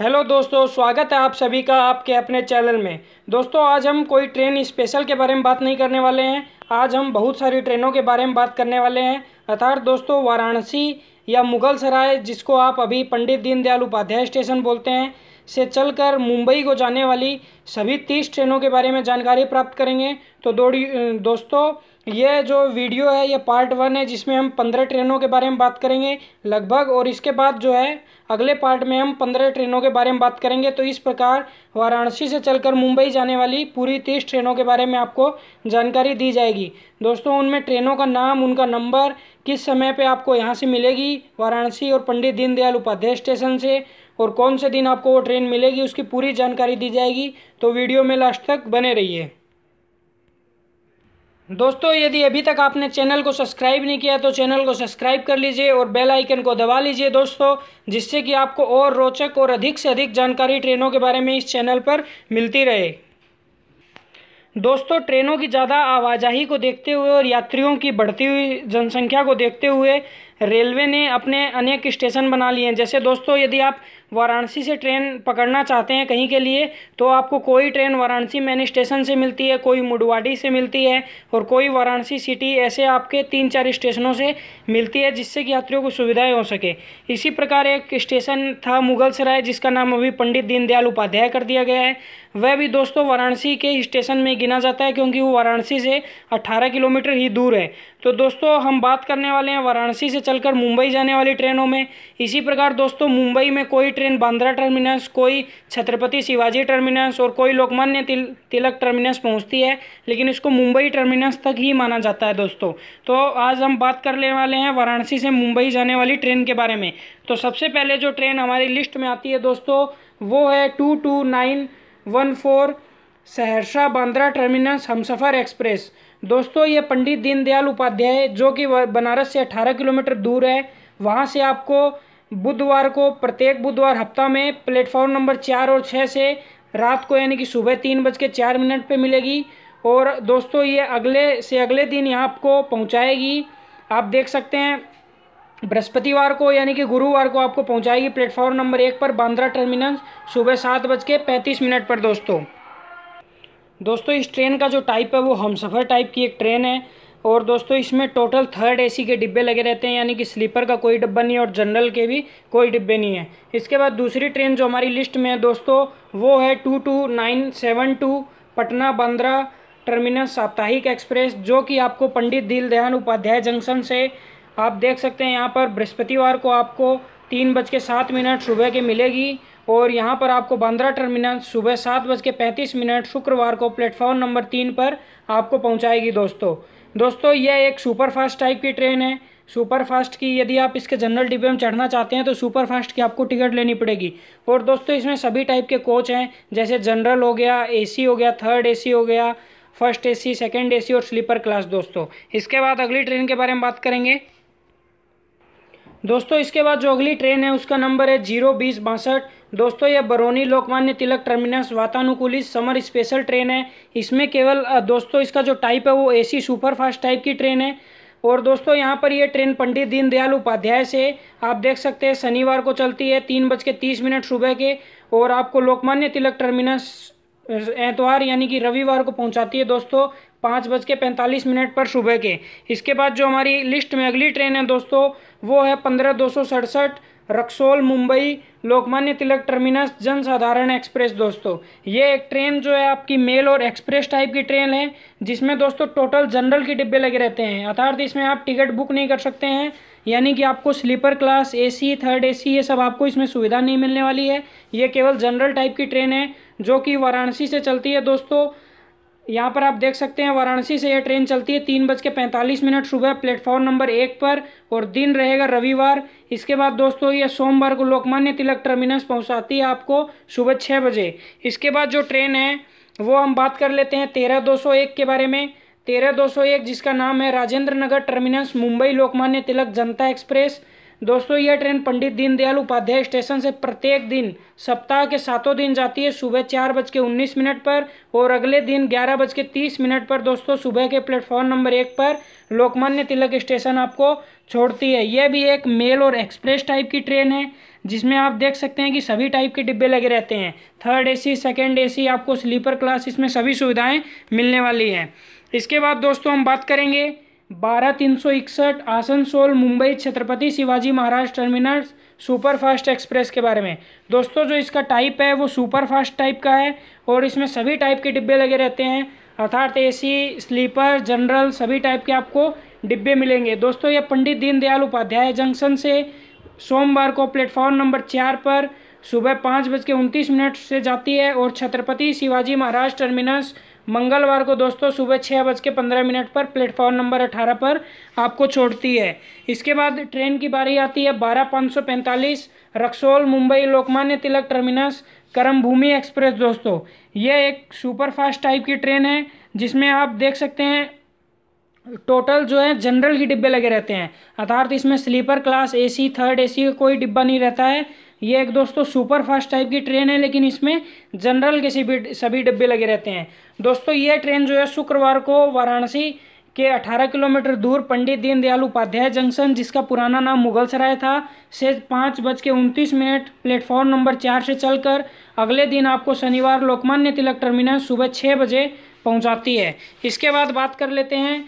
hello दोस्तों स्वागत है आप सभी का आपके अपने चैनल में दोस्तों आज हम कोई ट्रेन स्पेशल के बारे में बात नहीं करने वाले हैं आज हम बहुत सारी ट्रेनों के बारे में बात करने वाले हैं अर्थात दोस्तों वाराणसी या मुगल सराय जिसको आप अभी पंडित दीनदयाल उपाध्याय स्टेशन बोलते हैं से चलकर मुंबई को जाने वाली सभी तीस ट्रेनों के बारे में जानकारी प्राप्त करेंगे तो दोस्तों ये जो वीडियो है ये पार्ट वन है जिसमें हम पंद्रह ट्रेनों के बारे में बात करेंगे लगभग और इसके बाद जो है अगले पार्ट में हम पंद्रह ट्रेनों के बारे में बात करेंगे तो इस प्रकार वाराणसी से चलकर मुंबई जाने वाली पूरी तीस ट्रेनों के बारे में आपको जानकारी दी जाएगी दोस्तों उनमें ट्रेनों का नाम उनका नंबर किस समय पर आपको यहाँ से मिलेगी वाराणसी और पंडित दीनदयाल उपाध्याय स्टेशन से और कौन से दिन आपको वो ट्रेन मिलेगी उसकी पूरी जानकारी दी जाएगी तो वीडियो में लास्ट तक बने रहिए दोस्तों यदि अभी तक आपने चैनल को सब्सक्राइब नहीं किया तो चैनल को सब्सक्राइब कर लीजिए और बेल आइकन को दबा लीजिए दोस्तों जिससे कि आपको और रोचक और अधिक से अधिक जानकारी ट्रेनों के बारे में इस चैनल पर मिलती रहे दोस्तों ट्रेनों की ज़्यादा आवाजाही को देखते हुए और यात्रियों की बढ़ती हुई जनसंख्या को देखते हुए रेलवे ने अपने अनेक स्टेशन बना लिए हैं जैसे दोस्तों यदि आप वाराणसी से ट्रेन पकड़ना चाहते हैं कहीं के लिए तो आपको कोई ट्रेन वाराणसी मैन स्टेशन से मिलती है कोई मुडवाडी से मिलती है और कोई वाराणसी सिटी ऐसे आपके तीन चार स्टेशनों से मिलती है जिससे कि यात्रियों को सुविधाएं हो सके इसी प्रकार एक स्टेशन था मुगल सराय जिसका नाम अभी पंडित दीनदयाल उपाध्याय कर दिया गया है वह भी दोस्तों वाराणसी के स्टेशन में गिना जाता है क्योंकि वो वाराणसी से अट्ठारह किलोमीटर ही दूर है तो दोस्तों हम बात करने वाले हैं वाराणसी से चलकर मुंबई जाने वाली ट्रेनों में इसी प्रकार दोस्तों मुंबई में कोई ट्रेन बांद्रा टर्मिनस कोई छत्रपति शिवाजी टर्मिनस और कोई लोकमान्य तिल, तिलक टर्मिनस पहुंचती है लेकिन इसको मुंबई टर्मिनस तक ही माना जाता है दोस्तों तो आज हम बात करने वाले हैं वाराणसी से मुंबई जाने वाली ट्रेन के बारे में तो सबसे पहले जो ट्रेन हमारी लिस्ट में आती है दोस्तों वो है two two nine one four Saharsa Bandra terminus Humsafar express दोस्तों ये पंडित दीनदयाल उपाध्याय जो कि बनारस से अठारह किलोमीटर दूर है वहाँ से आपको बुधवार को प्रत्येक बुधवार हफ्ता में प्लेटफॉर्म नंबर चार और छः से रात को यानी कि सुबह तीन बज के चार मिनट पर मिलेगी और दोस्तों ये अगले से अगले दिन यहाँ आपको पहुँचाएगी आप देख सकते हैं बृहस्पतिवार को यानी कि गुरुवार को आपको पहुँचाएगी प्लेटफॉर्म नंबर एक पर बांद्रा टर्मिनल सुबह सात बज के पैंतीस मिनट पर दोस्तों दोस्तों इस ट्रेन का जो टाइप है वो हमसफ़र टाइप की एक ट्रेन है और दोस्तों इसमें टोटल थर्ड एसी के डिब्बे लगे रहते हैं यानी कि स्लीपर का कोई डिब्बा नहीं और जनरल के भी कोई डिब्बे नहीं है इसके बाद दूसरी ट्रेन जो हमारी लिस्ट में है दोस्तों वो है two two nine seven two Patna Bandra terminus साप्ताहिक एक्सप्रेस जो कि आपको पंडित दील दयान उपाध्याय जंक्शन से आप देख सकते हैं यहाँ पर बृहस्पतिवार को आपको तीन बज के सात मिनट सुबह के मिलेगी और यहाँ पर आपको बांद्रा टर्मिनल सुबह सात बज के पैंतीस मिनट शुक्रवार को प्लेटफॉर्म नंबर तीन पर आपको पहुँचाएगी दोस्तों दोस्तों यह एक सुपरफास्ट टाइप की ट्रेन है सुपर फास्ट की यदि आप इसके जनरल डिब्बे में चढ़ना चाहते हैं तो सुपरफास्ट की आपको टिकट लेनी पड़ेगी और दोस्तों इसमें सभी टाइप के कोच हैं जैसे जनरल हो गया एसी हो गया थर्ड एसी हो गया फर्स्ट एसी सेकंड एसी और स्लीपर क्लास दोस्तों इसके बाद अगली ट्रेन के बारे में बात करेंगे दोस्तों इसके बाद जो अगली ट्रेन है उसका नंबर है जीरो बीस बासठ दोस्तों यह बरौनी लोकमान्य तिलक टर्मिनस वातानुकूलित समर स्पेशल ट्रेन है इसमें केवल दोस्तों इसका जो टाइप है वो एसी सुपरफास्ट टाइप की ट्रेन है और दोस्तों यहाँ पर यह ट्रेन पंडित दीनदयाल उपाध्याय से आप देख सकते हैं शनिवार को चलती है तीन बज के तीस मिनट सुबह के और आपको लोकमान्य तिलक टर्मिनस एतवार यानी कि रविवार को पहुंचाती है दोस्तों पाँच बज के पैंतालीस मिनट पर सुबह के इसके बाद जो हमारी लिस्ट में अगली ट्रेन है दोस्तों वो है पंद्रह दो सौ सड़सठ रक्सोल मुंबई लोकमान्य तिलक टर्मिनस जन साधारण एक्सप्रेस दोस्तों ये एक ट्रेन जो है आपकी मेल और एक्सप्रेस टाइप की ट्रेन है जिसमें दोस्तों टोटल जनरल के डिब्बे लगे रहते हैं अर्थात इसमें आप टिकट बुक नहीं कर सकते हैं यानी कि आपको sleeper class AC third AC ये सब आपको इसमें सुविधा नहीं मिलने वाली है ये केवल जनरल टाइप की ट्रेन है जो कि वाराणसी से चलती है दोस्तों यहाँ पर आप देख सकते हैं वाराणसी से यह ट्रेन चलती है तीन बज के पैंतालीस मिनट सुबह प्लेटफॉर्म नंबर एक पर और दिन रहेगा रविवार इसके बाद दोस्तों यह सोमवार को लोकमान्य तिलक टर्मिनस पहुँचाती है आपको सुबह छः बजे इसके बाद जो ट्रेन है वो हम बात कर लेते हैं तेरह दो सौ एक के बारे में तेरह दो सौ एक जिसका नाम है राजेंद्र नगर टर्मिनस मुंबई लोकमान्य तिलक जनता एक्सप्रेस दोस्तों यह ट्रेन पंडित दीनदयाल उपाध्याय स्टेशन से प्रत्येक दिन सप्ताह के सातों दिन जाती है सुबह चार बज के उन्नीस मिनट पर और अगले दिन ग्यारह बज के तीस मिनट पर दोस्तों सुबह के प्लेटफॉर्म नंबर एक पर लोकमान्य तिलक स्टेशन आपको छोड़ती है यह भी एक मेल और एक्सप्रेस टाइप की ट्रेन है जिसमें आप देख सकते हैं कि सभी टाइप के डिब्बे लगे रहते हैं थर्ड ए सी सेकेंड आपको स्लीपर क्लास इसमें सभी सुविधाएँ मिलने वाली हैं इसके बाद दोस्तों हम बात करेंगे बारह तीन सौ इकसठ Asansol Mumbai Chhatrapati Shivaji Maharaj super superfast express के बारे में दोस्तों जो इसका टाइप है वो सुपरफास्ट टाइप का है और इसमें सभी टाइप के डिब्बे लगे रहते हैं अर्थात एसी स्लीपर जनरल सभी टाइप के आपको डिब्बे मिलेंगे दोस्तों ये पंडित दीनदयाल उपाध्याय जंक्शन से सोमवार को प्लेटफॉर्म नंबर चार पर सुबह पाँच बज के उनतीस मिनट से जाती है और छत्रपति शिवाजी महाराज टर्मिनस मंगलवार को दोस्तों सुबह छः बज के पंद्रह मिनट पर प्लेटफॉर्म नंबर अठारह पर आपको छोड़ती है इसके बाद ट्रेन की बारी आती है बारह पाँच सौ पैंतालीस Raxaul Mumbai Lokmanya Tilak Terminus Karmabhoomi express दोस्तों यह एक सुपरफास्ट टाइप की ट्रेन है जिसमें आप देख सकते हैं टोटल जो है जनरल के डिब्बे लगे रहते हैं अर्थात इसमें sleeper class AC third AC का कोई डिब्बा नहीं रहता है ये एक दोस्तों सुपर फास्ट टाइप की ट्रेन है लेकिन इसमें जनरल के सभी सभी डब्बे लगे रहते हैं दोस्तों ये ट्रेन जो है शुक्रवार को वाराणसी के 18 किलोमीटर दूर पंडित दीनदयाल उपाध्याय जंक्शन जिसका पुराना नाम मुगलसराय था से पाँच बज के उनतीस मिनट प्लेटफॉर्म नंबर चार से चलकर अगले दिन आपको शनिवार लोकमान्य तिलक टर्मिनल सुबह छः बजे पहुंचाती है इसके बाद बात कर लेते हैं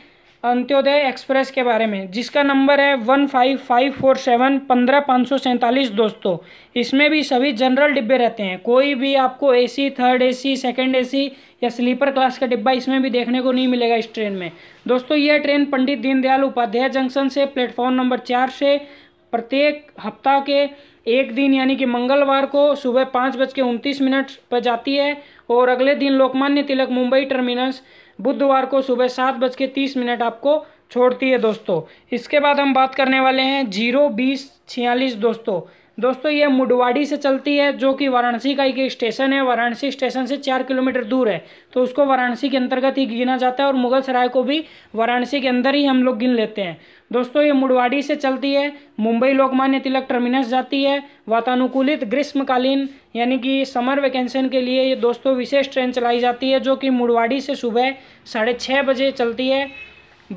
अंत्योदय एक्सप्रेस के बारे में जिसका नंबर है one five five four seven पंद्रह पाँच सौ सैंतालीस दोस्तों इसमें भी सभी जनरल डिब्बे रहते हैं कोई भी आपको AC third AC second AC या स्लीपर क्लास का डिब्बा इसमें भी देखने को नहीं मिलेगा इस ट्रेन में दोस्तों यह ट्रेन पंडित दीनदयाल उपाध्याय जंक्शन से प्लेटफॉर्म नंबर चार से प्रत्येक हफ्ता के एक दिन यानी कि मंगलवार को सुबह पाँच बज के उनतीस मिनट पर जाती है और अगले दिन लोकमान्य तिलक मुंबई टर्मिनस बुधवार को सुबह सात बज के तीस मिनट आपको छोड़ती है दोस्तों इसके बाद हम बात करने वाले हैं जीरो बीस छियालीस दोस्तों दोस्तों ये मुडवाड़ी से चलती है जो कि वाराणसी का एक स्टेशन है वाराणसी स्टेशन से चार किलोमीटर दूर है तो उसको वाराणसी के अंतर्गत ही गिना जाता है और मुगल सराय को भी वाराणसी के अंदर ही हम लोग गिन लेते हैं दोस्तों ये मुडवाड़ी से चलती है मुंबई लोकमान्य तिलक टर्मिनस जाती है वातानुकूलित ग्रीष्मकालीन यानी कि समर वैकेंसन के लिए ये दोस्तों विशेष ट्रेन चलाई जाती है जो कि मुडवाड़ी से सुबह साढ़े छः बजे चलती है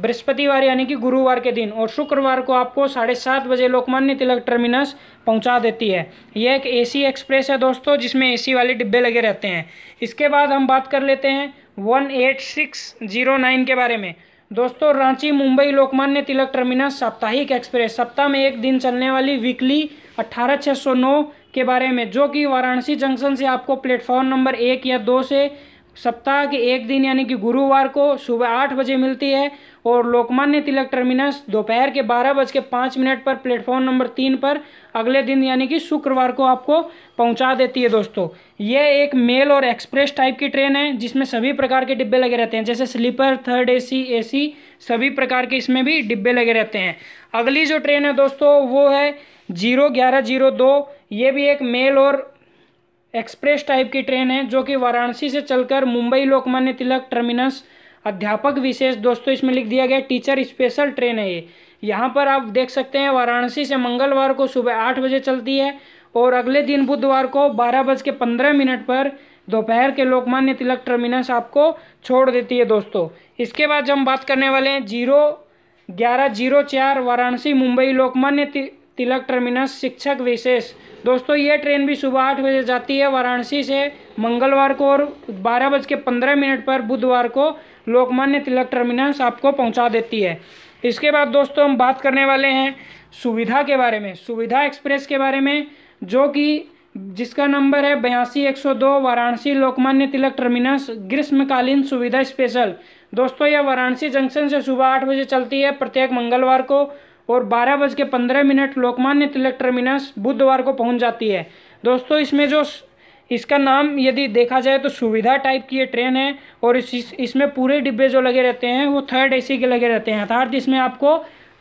बृहस्पतिवार यानी कि गुरुवार के दिन और शुक्रवार को आपको साढ़े सात बजे लोकमान्य तिलक टर्मिनस पहुंचा देती है यह एक एसी एक्सप्रेस है दोस्तों जिसमें एसी वाले डिब्बे लगे रहते हैं इसके बाद हम बात कर लेते हैं one eight six zero nine के बारे में दोस्तों रांची मुंबई लोकमान्य तिलक टर्मिनस साप्ताहिक एक्सप्रेस सप्ताह में एक दिन चलने वाली वीकली अट्ठारह छः सौ नौ के बारे में जो कि वाराणसी जंक्शन से आपको प्लेटफॉर्म नंबर एक या दो से सप्ताह के एक दिन यानी कि गुरुवार को सुबह आठ बजे मिलती है और लोकमान्य तिलक टर्मिनस दोपहर के बारह बज के पाँच मिनट पर प्लेटफॉर्म नंबर तीन पर अगले दिन यानी कि शुक्रवार को आपको पहुंचा देती है दोस्तों ये एक मेल और एक्सप्रेस टाइप की ट्रेन है जिसमें सभी प्रकार के डिब्बे लगे रहते हैं जैसे स्लीपर थर्ड एसी एसी सभी प्रकार के इसमें भी डिब्बे लगे रहते हैं अगली जो ट्रेन है दोस्तों वो है जीरो ग्यारह जीरो दो ये भी एक मेल और एक्सप्रेस टाइप की ट्रेन है जो कि वाराणसी से चलकर मुंबई लोकमान्य तिलक टर्मिनस अध्यापक विशेष दोस्तों इसमें लिख दिया गया टीचर स्पेशल ट्रेन है ये यहाँ पर आप देख सकते हैं वाराणसी से मंगलवार को सुबह आठ बजे चलती है और अगले दिन बुधवार को बारह बज के पंद्रह मिनट पर दोपहर के लोकमान्य तिलक टर्मिनस आपको छोड़ देती है दोस्तों इसके बाद हम बात करने वाले हैं जीरो ग्यारह जीरो चार वाराणसी मुंबई लोकमान्य तिलक टर्मिनस शिक्षक विशेष दोस्तों ये ट्रेन भी सुबह आठ बजे जाती है वाराणसी से मंगलवार को और बारह बज के पंद्रह मिनट पर बुधवार को लोकमान्य तिलक टर्मिनस आपको पहुंचा देती है इसके बाद दोस्तों हम बात करने वाले हैं सुविधा के बारे में सुविधा एक्सप्रेस के बारे में जो कि जिसका नंबर है बयासी एक सौ दो वाराणसी लोकमान्य तिलक टर्मिनस ग्रीष्मकालीन सुविधा स्पेशल दोस्तों यह वाराणसी जंक्शन से सुबह आठ बजे चलती है प्रत्येक मंगलवार को और बारह बज के पंद्रह मिनट लोकमान्य तिलक टर्मिनस बुधवार को पहुंच जाती है दोस्तों इसमें जो इसका नाम यदि देखा जाए तो सुविधा टाइप की ये ट्रेन है और इस, इसमें पूरे डिब्बे जो लगे रहते हैं वो थर्ड एसी के लगे रहते हैं अर्थात इसमें आपको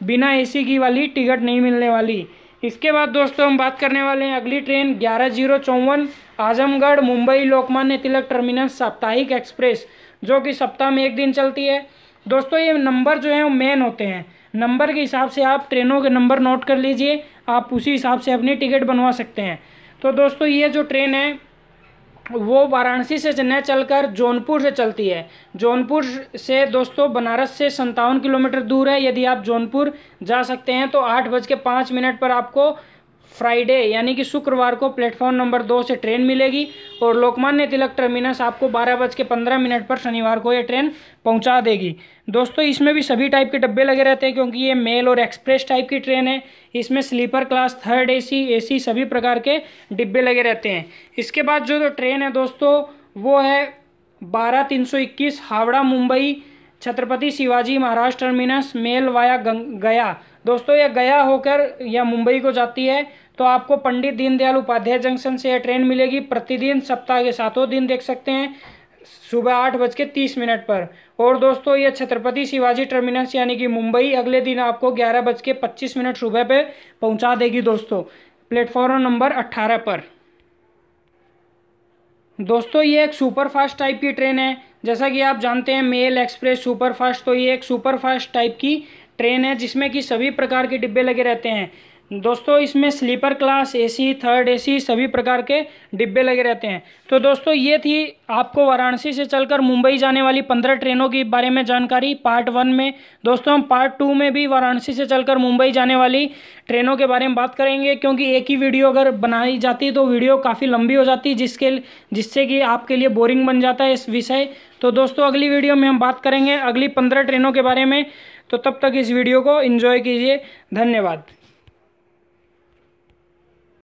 बिना एसी की वाली टिकट नहीं मिलने वाली इसके बाद दोस्तों हम बात करने वाले हैं अगली ट्रेन ग्यारह जीरो चौवन आजमगढ़ मुंबई लोकमान्य तिलक टर्मिनस साप्ताहिक एक्सप्रेस जो कि सप्ताह में एक दिन चलती है दोस्तों ये नंबर जो है वो मेन होते हैं नंबर के हिसाब से आप ट्रेनों के नंबर नोट कर लीजिए आप उसी हिसाब से अपनी टिकट बनवा सकते हैं तो दोस्तों ये जो ट्रेन है वो वाराणसी से चेन्नई चलकर जौनपुर से चलती है जौनपुर से दोस्तों बनारस से संतावन किलोमीटर दूर है यदि आप जौनपुर जा सकते हैं तो आठ बज के पाँच मिनट पर आपको फ्राइडे यानी कि शुक्रवार को प्लेटफॉर्म नंबर दो से ट्रेन मिलेगी और लोकमान्य तिलक टर्मिनस आपको बारह बज के पंद्रह मिनट पर शनिवार को ये ट्रेन पहुंचा देगी दोस्तों इसमें भी सभी टाइप के डब्बे लगे रहते हैं क्योंकि ये मेल और एक्सप्रेस टाइप की ट्रेन है इसमें sleeper class third A C सभी प्रकार के डिब्बे लगे रहते हैं इसके बाद जो तो ट्रेन है दोस्तों वो है बारह तीन सौ इक्कीस Howrah Mumbai Chhatrapati Shivaji Maharaj Terminus Mail via Gaya दोस्तों यह गया होकर या मुंबई को जाती है तो आपको पंडित दीनदयाल उपाध्याय जंक्शन से यह ट्रेन मिलेगी प्रतिदिन सप्ताह के सातों दिन देख सकते हैं सुबह आठ बज के तीस मिनट पर और दोस्तों यह छत्रपति शिवाजी टर्मिनस यानी कि मुंबई अगले दिन आपको ग्यारह बज के पच्चीस मिनट सुबह पर पहुंचा देगी दोस्तों प्लेटफॉर्म नंबर अट्ठारह पर दोस्तों ये एक सुपरफास्ट टाइप की ट्रेन है जैसा कि आप जानते हैं मेल एक्सप्रेस सुपरफास्ट तो ये एक सुपरफास्ट टाइप की ट्रेन है जिसमें कि सभी प्रकार के डिब्बे लगे रहते हैं दोस्तों इसमें sleeper class AC third AC सभी प्रकार के डिब्बे लगे रहते हैं तो दोस्तों ये थी आपको वाराणसी से चलकर मुंबई जाने वाली पंद्रह ट्रेनों के बारे में जानकारी पार्ट वन में दोस्तों हम पार्ट टू में भी वाराणसी से चलकर मुंबई जाने वाली ट्रेनों के बारे में बात करेंगे क्योंकि एक ही वीडियो अगर बनाई जाती तो वीडियो काफ़ी लंबी हो जाती जिसके जिससे कि आपके लिए बोरिंग बन जाता है इस विषय तो दोस्तों अगली वीडियो में हम बात करेंगे अगली पंद्रह ट्रेनों के बारे में तो तब तक इस वीडियो को इन्जॉय कीजिए धन्यवाद